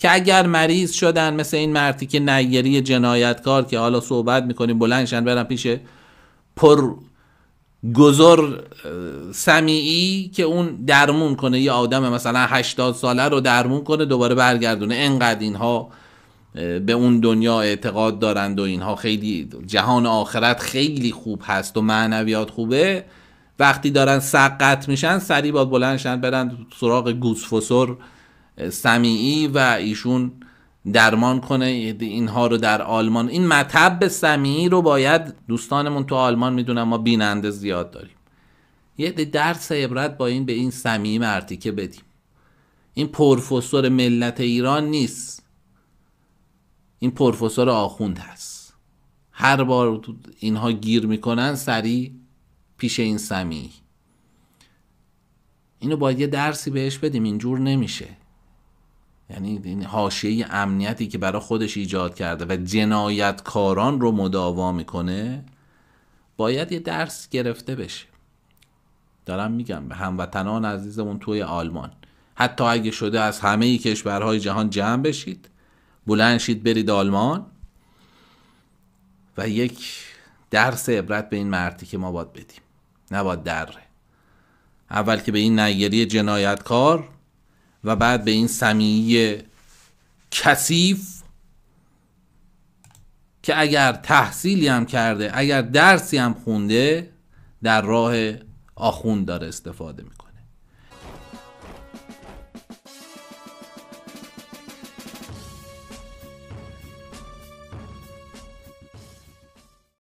که اگر مریض شدن مثل این مردی که نیری جنایتکار که حالا صحبت میکنیم بلندشن برن پیش پر گذر سمیعی که اون درمون کنه یه آدم مثلا 80 ساله رو درمون کنه دوباره برگردونه انقدر اینها به اون دنیا اعتقاد دارند و اینها خیلی جهان آخرت خیلی خوب هست و معنویات خوبه وقتی دارن سقط میشن سریع باد بلندشن برن سراغ گوسفسور سمیعی و ایشون درمان کنه اینها رو در آلمان این مطب سمیعی رو باید دوستانمون تو آلمان میدونم ما بیننده زیاد داریم یه درس عبرت با این به این سمیعی که بدیم این پروفسور ملت ایران نیست این پروفسور آخوند هست هر بار اینها گیر میکنن سریع پیش این سمیعی اینو باید یه درسی بهش بدیم اینجور نمیشه یعنی این حاشیه امنیتی که برای خودش ایجاد کرده و جنایتکاران رو مداوا میکنه باید یه درس گرفته بشه دارم میگم به هموطنان عزیزمون توی آلمان حتی اگه شده از همه کشورهای جهان جمع بشید بلند شید برید آلمان و یک درس عبرت به این مردی که ما باید بدیم نباید دره اول که به این نگری جنایتکار و بعد به این سمیعی کثیف که اگر تحصیلی هم کرده اگر درسی هم خونده در راه آخوند داره استفاده میکنه